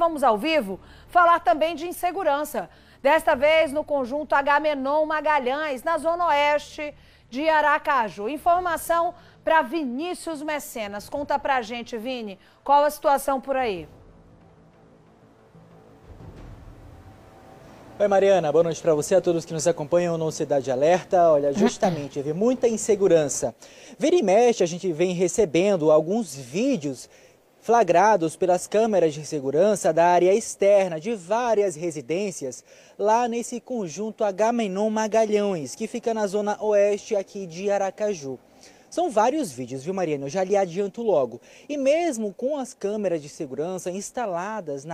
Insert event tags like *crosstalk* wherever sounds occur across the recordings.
Vamos ao vivo falar também de insegurança. Desta vez no conjunto Agamenon Magalhães, na Zona Oeste de Aracaju. Informação para Vinícius Mecenas. Conta para a gente, Vini, qual a situação por aí? Oi, Mariana. Boa noite para você, a todos que nos acompanham no Cidade Alerta. Olha, *laughs* justamente, vi muita insegurança. Vira e mexe, a gente vem recebendo alguns vídeos flagrados pelas câmeras de segurança da área externa de várias residências, lá nesse conjunto Agamenon Magalhães, que fica na zona oeste aqui de Aracaju. São vários vídeos, viu, Mariana? Eu já lhe adianto logo. E mesmo com as câmeras de segurança instaladas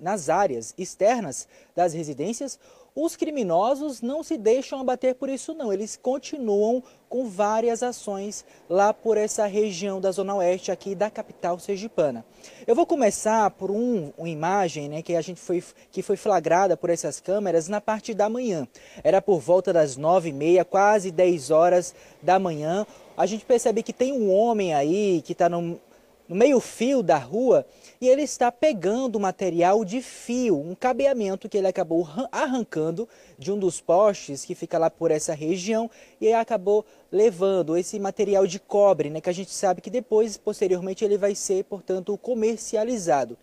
nas áreas externas das residências, os criminosos não se deixam abater por isso não, eles continuam com várias ações lá por essa região da Zona Oeste aqui da capital sergipana. Eu vou começar por um, uma imagem né, que a gente foi, que foi flagrada por essas câmeras na parte da manhã. Era por volta das nove e meia, quase dez horas da manhã. A gente percebe que tem um homem aí que está num no meio-fio da rua e ele está pegando material de fio, um cabeamento que ele acabou arrancando de um dos postes que fica lá por essa região e acabou levando esse material de cobre, né, que a gente sabe que depois, posteriormente, ele vai ser, portanto, comercializado.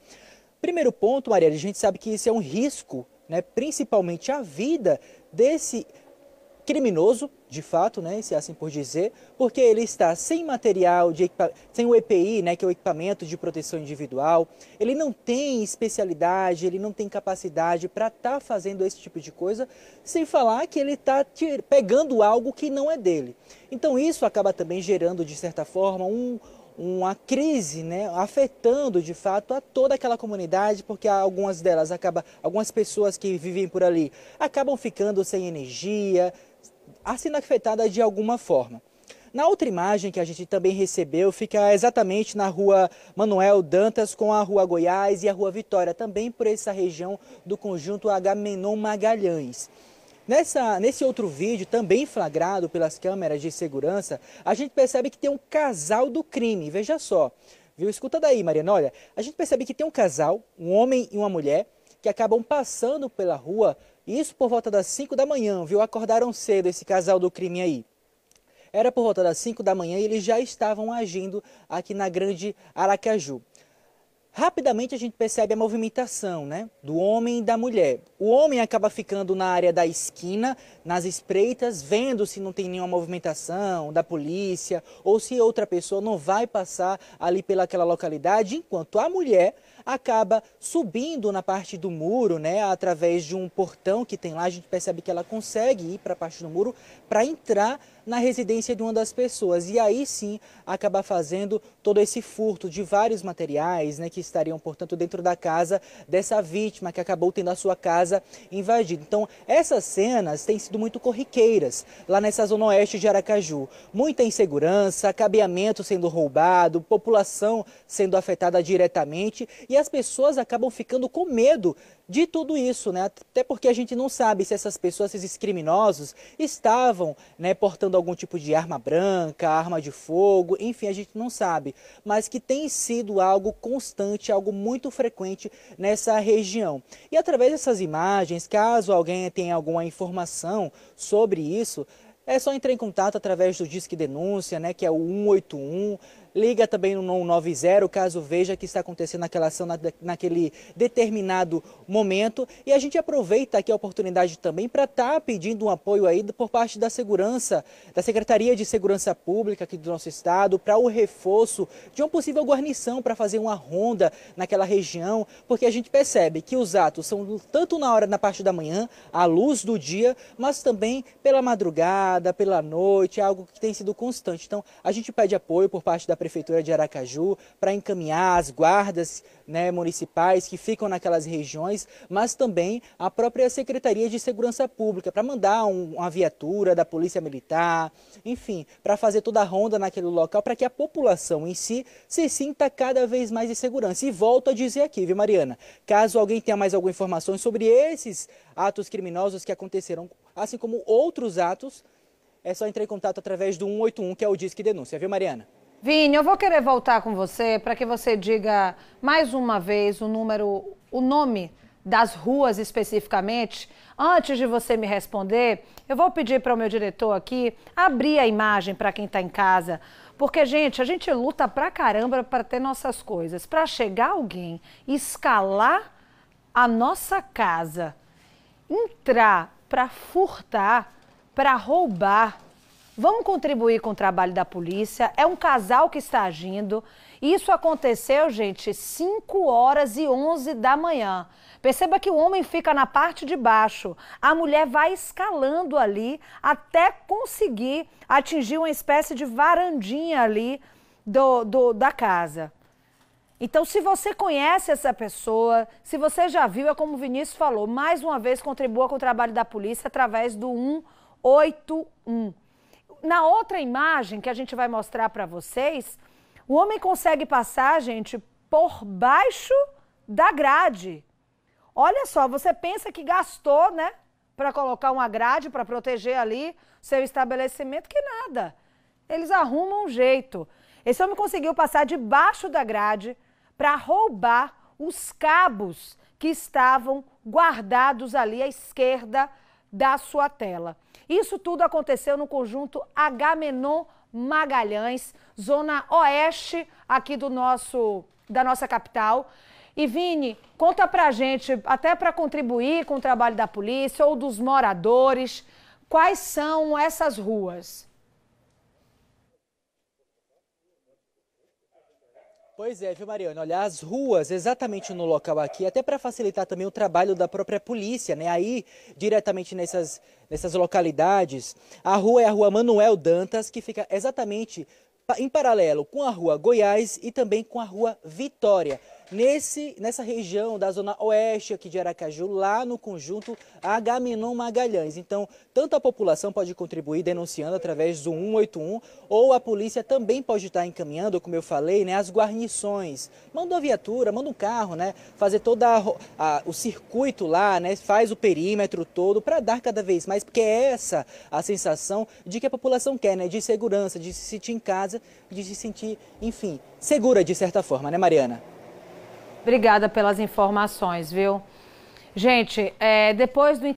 Primeiro ponto, Maria, a gente sabe que isso é um risco, né, principalmente a vida desse criminoso, de fato, né, se assim por dizer, porque ele está sem material, de, sem o EPI, né, que é o equipamento de proteção individual, ele não tem especialidade, ele não tem capacidade para estar tá fazendo esse tipo de coisa, sem falar que ele está pegando algo que não é dele. Então isso acaba também gerando, de certa forma, um, uma crise, né, afetando de fato a toda aquela comunidade, porque algumas delas acaba, algumas pessoas que vivem por ali acabam ficando sem energia, a sendo afetada de alguma forma. Na outra imagem que a gente também recebeu, fica exatamente na rua Manuel Dantas com a rua Goiás e a rua Vitória, também por essa região do conjunto H Menon Magalhães. Nessa, nesse outro vídeo, também flagrado pelas câmeras de segurança, a gente percebe que tem um casal do crime, veja só. Viu? Escuta daí, Mariana, olha, a gente percebe que tem um casal, um homem e uma mulher, que acabam passando pela rua isso por volta das 5 da manhã, viu? Acordaram cedo esse casal do crime aí. Era por volta das 5 da manhã e eles já estavam agindo aqui na Grande Aracaju. Rapidamente a gente percebe a movimentação né, do homem e da mulher. O homem acaba ficando na área da esquina, nas espreitas, vendo se não tem nenhuma movimentação da polícia ou se outra pessoa não vai passar ali pelaquela localidade, enquanto a mulher acaba subindo na parte do muro, né, através de um portão que tem lá, a gente percebe que ela consegue ir para a parte do muro para entrar na residência de uma das pessoas e aí sim acaba fazendo todo esse furto de vários materiais, né, que estariam portanto dentro da casa dessa vítima que acabou tendo a sua casa invadida. Então, essas cenas têm sido muito corriqueiras lá nessa zona oeste de Aracaju. Muita insegurança, cabeamento sendo roubado, população sendo afetada diretamente e as pessoas acabam ficando com medo de tudo isso, né? Até porque a gente não sabe se essas pessoas, esses criminosos, estavam, né, portando algum tipo de arma branca, arma de fogo, enfim, a gente não sabe, mas que tem sido algo constante, algo muito frequente nessa região. E através dessas imagens, caso alguém tenha alguma informação sobre isso, é só entrar em contato através do Disque Denúncia, né, que é o 181. Liga também no 190 caso veja que está acontecendo aquela ação na, naquele determinado momento. E a gente aproveita aqui a oportunidade também para estar tá pedindo um apoio aí por parte da segurança, da Secretaria de Segurança Pública aqui do nosso estado, para o reforço de uma possível guarnição para fazer uma ronda naquela região, porque a gente percebe que os atos são tanto na hora na parte da manhã, à luz do dia, mas também pela madrugada, pela noite, é algo que tem sido constante. Então, a gente pede apoio por parte da Prefeitura de Aracaju para encaminhar as guardas né, municipais que ficam naquelas regiões, mas também a própria Secretaria de Segurança Pública para mandar um, uma viatura da Polícia Militar, enfim, para fazer toda a ronda naquele local para que a população em si se sinta cada vez mais em segurança. E volto a dizer aqui, viu, Mariana? Caso alguém tenha mais alguma informação sobre esses atos criminosos que aconteceram, assim como outros atos, é só entrar em contato através do 181, que é o Disque Denúncia, viu, Mariana? Vini, eu vou querer voltar com você para que você diga mais uma vez o número, o nome das ruas especificamente. Antes de você me responder, eu vou pedir para o meu diretor aqui abrir a imagem para quem está em casa. Porque, gente, a gente luta pra caramba para ter nossas coisas. Para chegar alguém, escalar a nossa casa, entrar para furtar, para roubar Vamos contribuir com o trabalho da polícia. É um casal que está agindo. Isso aconteceu, gente, 5 horas e 11 da manhã. Perceba que o homem fica na parte de baixo. A mulher vai escalando ali até conseguir atingir uma espécie de varandinha ali do, do da casa. Então, se você conhece essa pessoa, se você já viu, é como o Vinícius falou, mais uma vez contribua com o trabalho da polícia através do 181 na outra imagem que a gente vai mostrar para vocês, o homem consegue passar, gente, por baixo da grade. Olha só, você pensa que gastou, né, para colocar uma grade para proteger ali seu estabelecimento, que nada. Eles arrumam um jeito. Esse homem conseguiu passar debaixo da grade para roubar os cabos que estavam guardados ali à esquerda da sua tela. Isso tudo aconteceu no conjunto Agamenon Magalhães, zona oeste aqui do nosso da nossa capital. E Vini, conta pra gente, até para contribuir com o trabalho da polícia ou dos moradores, quais são essas ruas? Pois é, viu, Mariana? Olha, as ruas, exatamente no local aqui, até para facilitar também o trabalho da própria polícia, né? Aí, diretamente nessas, nessas localidades, a rua é a rua Manuel Dantas, que fica exatamente em paralelo com a rua Goiás e também com a rua Vitória nesse, nessa região da zona oeste aqui de Aracaju, lá no conjunto Agamenon Magalhães. Então, tanto a população pode contribuir denunciando através do 181, ou a polícia também pode estar encaminhando, como eu falei, né, as guarnições. Manda uma viatura, manda um carro, né, fazer todo o circuito lá, né, faz o perímetro todo para dar cada vez mais, porque é essa a sensação de que a população quer, né, de segurança, de se sentir em casa, de se sentir, enfim, segura de certa forma, né, Mariana? Obrigada pelas informações, viu? Gente, é, depois do